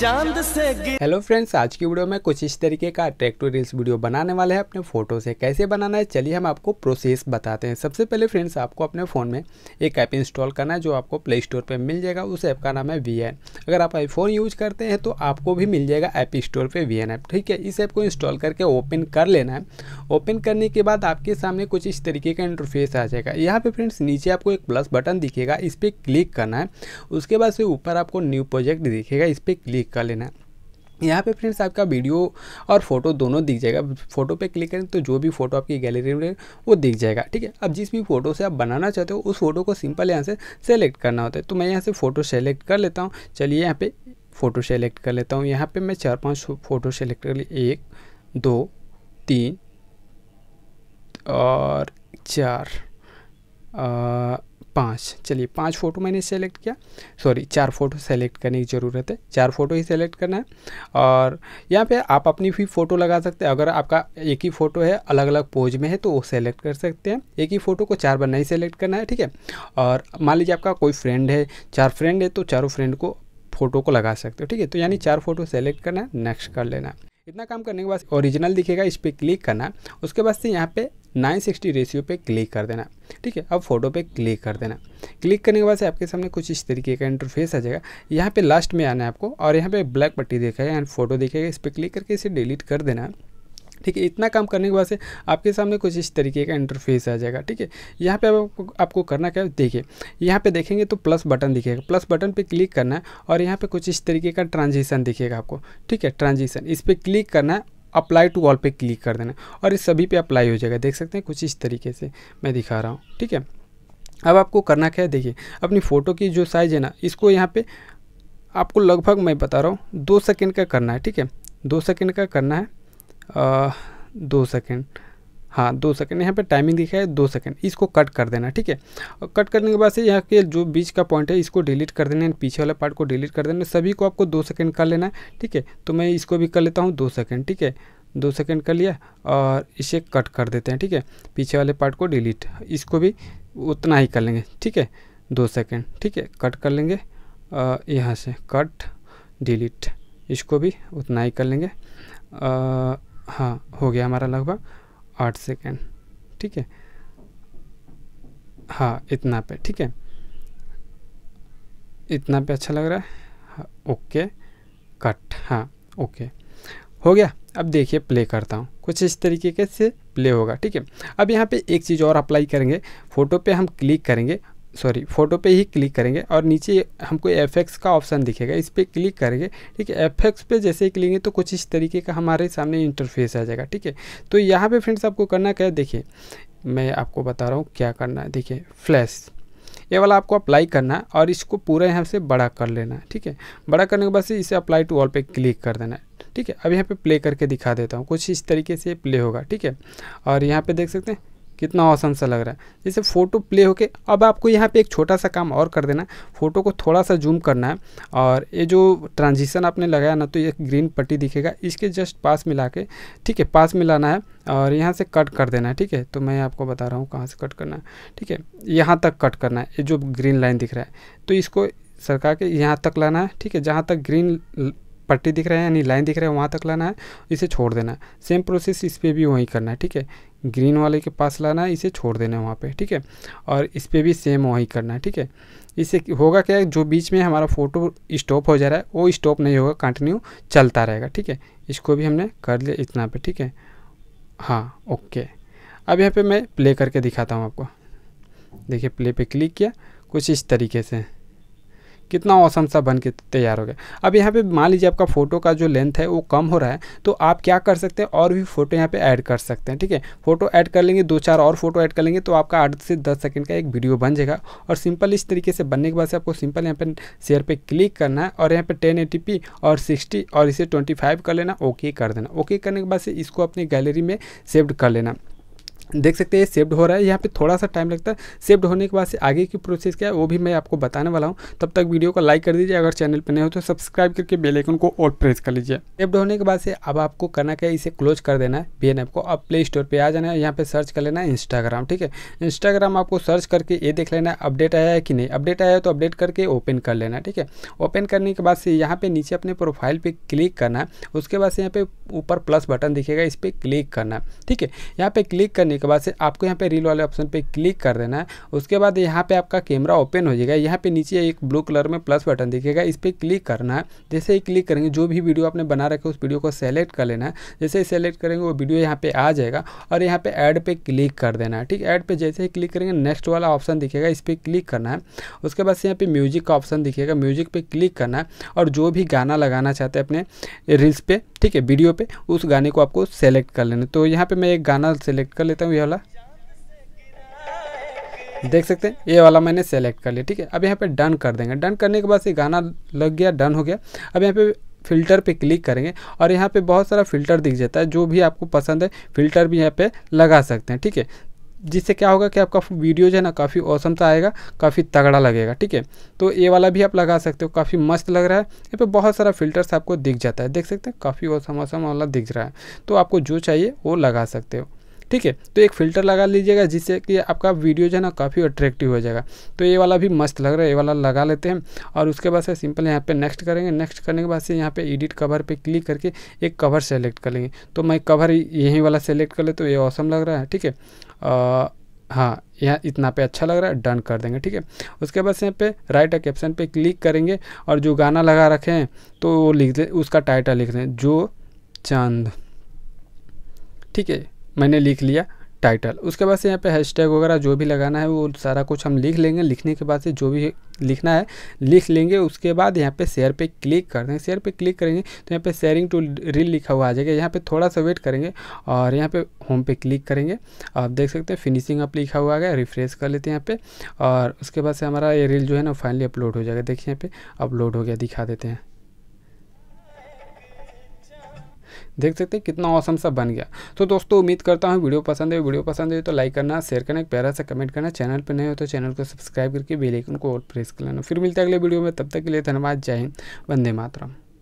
चांद से hello friends आज की वीडियो में कुछ इस तरीके का अट्रैक्टिव रील्स वीडियो बनाने वाले हैं अपने फोटो से कैसे बनाना है चलिए हम आपको प्रोसेस बताते हैं सबसे पहले फ्रेंड्स आपको अपने फ़ोन में एक ऐप इंस्टॉल करना है जो आपको प्ले स्टोर पर मिल जाएगा उस ऐप का नाम है वी अगर आप आईफोन यूज करते हैं तो आपको भी मिल जाएगा ऐप स्टोर पर वी ऐप ठीक है इस ऐप को इंस्टॉल करके ओपन कर लेना है ओपन करने के बाद आपके सामने कुछ इस तरीके का इंटरफेस आ जाएगा यहाँ पे फ्रेंड्स नीचे आपको एक प्लस बटन दिखेगा इस पर क्लिक करना है उसके बाद से ऊपर आपको न्यू प्रोजेक्ट दिखेगा इस पर क्लिक क्लिक कर लेना है यहाँ पे फ्रेंड्स आपका वीडियो और फोटो दोनों दिख जाएगा फोटो पे क्लिक करें तो जो भी फोटो आपकी गैलरी में वो दिख जाएगा ठीक है अब जिस भी फोटो से आप बनाना चाहते हो उस फोटो को सिंपल यहाँ से सेलेक्ट करना होता है तो मैं यहाँ से फ़ोटो सेलेक्ट कर लेता हूँ चलिए यहाँ पे फ़ोटो सेलेक्ट कर लेता हूँ यहाँ पे मैं चार पाँच फ़ोटो सेलेक्ट कर ली एक दो तीन और चार पाँच चलिए पाँच फ़ोटो मैंने सेलेक्ट किया सॉरी चार फ़ोटो सेलेक्ट करने की ज़रूरत है चार फ़ोटो ही सेलेक्ट करना है और यहाँ पे आप अपनी भी फ़ोटो लगा सकते हैं अगर आपका एक ही फ़ोटो है अलग अलग पोज में है तो वो सेलेक्ट कर सकते हैं एक ही फ़ोटो को चार बार नहीं सेलेक्ट करना है ठीक है और मान लीजिए आपका कोई फ्रेंड है चार फ्रेंड है तो चारों फ्रेंड को फ़ोटो को लगा सकते हो ठीक है तो यानी चार फ़ोटो सेलेक्ट करना है नेक्स्ट कर लेना इतना काम करने के बाद ओरिजिनल दिखेगा इस पर क्लिक करना उसके बाद से यहाँ पे 960 रेशियो पे क्लिक कर देना ठीक है अब फोटो पे क्लिक कर देना क्लिक करने के बाद से आपके सामने कुछ इस तरीके का इंटरफेस आ जाएगा यहाँ पे लास्ट में आना है आपको और यहाँ पे ब्लैक पट्टी देखेगा एंड फोटो देखेगा इस पर क्लिक करके इसे डिलीट कर देना ठीक है इतना काम करने के बाद से आपके सामने कुछ इस तरीके का इंटरफेस आ जाएगा ठीक है यहाँ पे आपको आपको करना क्या देखिए यहाँ पे देखेंगे तो प्लस बटन दिखेगा प्लस बटन पे क्लिक करना है और यहाँ पे कुछ इस तरीके का ट्रांजिशन दिखेगा आपको ठीक है ट्रांजिशन इस पर क्लिक करना है अप्लाई टू ऑल पे क्लिक कर देना और इस सभी पे अप्लाई हो जाएगा देख सकते हैं कुछ इस तरीके से मैं दिखा रहा हूँ ठीक है अब आपको करना क्या है देखिए अपनी फ़ोटो की जो साइज़ है ना इसको यहाँ पे आपको लगभग मैं बता रहा हूँ दो सेकेंड का करना है ठीक है दो सेकेंड का करना है आ, दो सेकेंड हाँ दो सेकंड यहाँ पे टाइमिंग दिखा है दो सेकंड इसको कट कर देना ठीक है और कट करने के बाद से यहाँ के जो बीच का पॉइंट है इसको डिलीट कर देना है पीछे वाला पार्ट को डिलीट कर देना सभी को आपको दो सेकेंड कर लेना है ठीक है तो मैं इसको भी कर लेता हूँ दो सेकेंड ठीक है दो सेकेंड कर लिया और इसे कट कर देते हैं ठीक है पीछे वाले पार्ट को डिलीट इसको भी उतना ही कर लेंगे ठीक है दो सेकेंड ठीक है कट कर लेंगे यहाँ से कट डिलीट इसको भी उतना ही कर लेंगे हाँ हो गया हमारा लगभग आठ सेकेंड ठीक है हाँ इतना पे ठीक है इतना पे अच्छा लग रहा है हाँ, ओके कट हाँ ओके हो गया अब देखिए प्ले करता हूँ कुछ इस तरीके के से प्ले होगा ठीक है अब यहाँ पे एक चीज़ और अप्लाई करेंगे फ़ोटो पे हम क्लिक करेंगे सॉरी फ़ोटो पे ही क्लिक करेंगे और नीचे हमको एफ एक्स का ऑप्शन दिखेगा इस पर क्लिक करेंगे ठीक है एफ एक्स पे जैसे ही क्लिकेंगे तो कुछ इस तरीके का हमारे सामने इंटरफेस आ जाएगा ठीक है तो यहाँ पे फ्रेंड्स आपको करना क्या है देखिए मैं आपको बता रहा हूँ क्या करना है देखिए फ्लैश ये वाला आपको अप्लाई करना है और इसको पूरा यहाँ से बड़ा कर लेना है ठीक है बड़ा करने के बाद से इसे अप्लाई टू वॉल पे क्लिक कर देना है ठीक है अब यहाँ पे प्ले करके दिखा देता हूँ कुछ इस तरीके से प्ले होगा ठीक है और यहाँ पे देख सकते हैं कितना औसम सा लग रहा है जैसे फ़ोटो प्ले होके अब आपको यहाँ पे एक छोटा सा काम और कर देना है फ़ोटो को थोड़ा सा जूम करना है और ये जो ट्रांजिशन आपने लगाया ना तो ये ग्रीन पट्टी दिखेगा इसके जस्ट पास मिला के ठीक है पास में लाना है और यहाँ से कट कर देना है ठीक है तो मैं आपको बता रहा हूँ कहाँ से कट करना है ठीक है यहाँ तक कट करना है ये जो ग्रीन लाइन दिख रहा है तो इसको सरकार के यहाँ तक लाना है ठीक है जहाँ तक ग्रीन पट्टी दिख रहा है यानी लाइन दिख रहा है वहाँ तक लाना है इसे छोड़ देना है सेम प्रोसेस इस पर भी वहीं करना है ठीक है ग्रीन वाले के पास लाना है इसे छोड़ देना है वहाँ पे ठीक है और इस पर भी सेम वहीं करना है ठीक है इसे होगा क्या जो बीच में हमारा फ़ोटो स्टॉप हो जा रहा है वो स्टॉप नहीं होगा कंटिन्यू चलता रहेगा ठीक है इसको भी हमने कर लिया इतना पे ठीक है हाँ ओके अब यहाँ पे मैं प्ले करके दिखाता हूँ आपको देखिए प्ले पे क्लिक किया कुछ इस तरीके से कितना औसम सा बन के तैयार हो गया अब यहाँ पे मान लीजिए आपका फ़ोटो का जो लेंथ है वो कम हो रहा है तो आप क्या कर सकते हैं और भी फ़ोटो यहाँ पे ऐड कर सकते हैं ठीक है फ़ोटो ऐड कर लेंगे दो चार और फोटो ऐड कर लेंगे तो आपका आठ से दस सेकेंड का एक वीडियो बन जाएगा और सिंपल इस तरीके से बनने के बाद से आपको सिंपल यहाँ पर शेयर पर क्लिक करना है और यहाँ पर टेन और सिक्सटी और इसे ट्वेंटी कर लेना ओके कर देना ओके करने के बाद से इसको अपनी गैलरी में सेव्ड कर लेना देख सकते हैं सेव्ड हो रहा है यहाँ पे थोड़ा सा टाइम लगता है सेव्ड होने के बाद से आगे की प्रोसेस क्या है वो भी मैं आपको बताने वाला हूँ तब तक वीडियो को लाइक कर दीजिए अगर चैनल पर नहीं हो तो सब्सक्राइब करके बेल आइकन को और प्रेस कर लीजिए सेव्ड होने के बाद से अब आपको करना क्या है इसे क्लोज कर देना है बी ऐप को अब प्ले स्टोर पर आ जाना है यहाँ पर सर्च कर लेना है इंस्टाग्राम ठीक है इंस्टाग्राम आपको सर्च करके ये देख लेना है अपडेट आया है कि नहीं अपडेट आया है तो अपडेट करके ओपन कर लेना ठीक है ओपन करने के बाद से यहाँ पर नीचे अपने प्रोफाइल पर क्लिक करना है उसके बाद से यहाँ पे ऊपर प्लस बटन दिखेगा इस पर क्लिक करना ठीक है यहाँ पर क्लिक करने करने के बाद से आपको यहाँ पे रील वाले ऑप्शन पे क्लिक कर देना है उसके बाद यहाँ पे आपका कैमरा ओपन हो जाएगा यहाँ पे नीचे एक ब्लू कलर में प्लस बटन दिखेगा इस पर क्लिक करना है जैसे ही क्लिक करेंगे जो भी वीडियो आपने बना रखे उस वीडियो को सेलेक्ट कर लेना है जैसे ही सेलेक्ट करेंगे वो वीडियो यहाँ पर आ जाएगा और यहाँ पर ऐड पे क्लिक कर देना है ठीक ऐड पर जैसे ही क्लिक करेंगे नेक्स्ट वाला ऑप्शन दिखेगा इस पर क्लिक करना है उसके बाद से यहाँ पर म्यूजिक का ऑप्शन दिखेगा म्यूजिक पर क्लिक करना है और जो भी गाना लगाना चाहते हैं अपने रील्स पे ठीक है वीडियो पे उस गाने को आपको सेलेक्ट कर लेना तो यहाँ पे मैं एक गाना सेलेक्ट कर लेता सकते हैं ये वाला देख सकते हैं ये वाला मैंने सेलेक्ट कर लिया ठीक है अब यहाँ पे डन कर देंगे डन करने के बाद से गाना लग गया डन हो गया अब यहाँ पे फ़िल्टर पे क्लिक करेंगे और यहाँ पे बहुत सारा फ़िल्टर दिख जाता है जो भी आपको पसंद है फ़िल्टर भी यहाँ पे लगा सकते हैं ठीक है जिससे क्या होगा कि आपका वीडियो जो है ना काफ़ी औसम सा आएगा काफ़ी तगड़ा लगेगा ठीक है तो ये वाला भी आप लगा सकते हो काफ़ी मस्त लग रहा है यहाँ पे बहुत सारा फिल्टर्स आपको दिख जाता है देख सकते हैं काफ़ी औसम औसम वाला दिख रहा है तो आपको जो चाहिए वो लगा सकते हो ठीक है तो एक फ़िल्टर लगा लीजिएगा जिससे कि आपका वीडियो जो है ना काफ़ी अट्रैक्टिव हो जाएगा तो ये वाला भी मस्त लग रहा है ये वाला लगा लेते हैं और उसके बाद से सिंपल यहाँ पे नेक्स्ट करेंगे नेक्स्ट करने के बाद से यहाँ पे एडिट कवर पे क्लिक करके एक कवर सेलेक्ट कर लेंगे तो मैं कवर यहीं वाला सेलेक्ट कर ले तो ये ऑसम लग रहा है ठीक है हाँ यहाँ इतना पे अच्छा लग रहा है डन कर देंगे ठीक है उसके बाद यहाँ पे राइट कैप्शन पे क्लिक करेंगे और जो गाना लगा रखे हैं तो वो लिख दें उसका टाइटल लिख दें जो चांद ठीक है मैंने लिख लिया टाइटल उसके बाद से यहाँ पे हैशटैग वगैरह जो भी लगाना है वो सारा कुछ हम लिख लेंगे लिखने के बाद से जो भी लिखना है लिख लेंगे उसके बाद यहाँ पे शेयर पे क्लिक कर देंगे शेयर पे क्लिक करेंगे तो यहाँ पे शेयरिंग टू रील लिखा हुआ आ जाएगा यहाँ पे थोड़ा सा वेट करेंगे और यहाँ पे होम पे क्लिक करेंगे आप देख सकते हैं फिनिशिंग अप लिखा हुआ आ गया रिफ्रेश कर लेते हैं यहाँ पे और उसके बाद से हमारा ये रील जो है ना फाइनली अपलोड हो जाएगा देखिए यहाँ पे अपलोड हो गया दिखा देते हैं देख सकते हैं कितना औसम सा बन गया तो दोस्तों उम्मीद करता हूँ वीडियो पसंद है वीडियो पसंद है तो लाइक करना शेयर करना एक प्यारा सा कमेंट करना चैनल पर नहीं हो तो चैनल को सब्सक्राइब करके बेलाइकन को और प्रेस कर लेना फिर मिलते हैं अगले वीडियो में तब तक के लिए धन्यवाद जय हिंद वंदे मातरम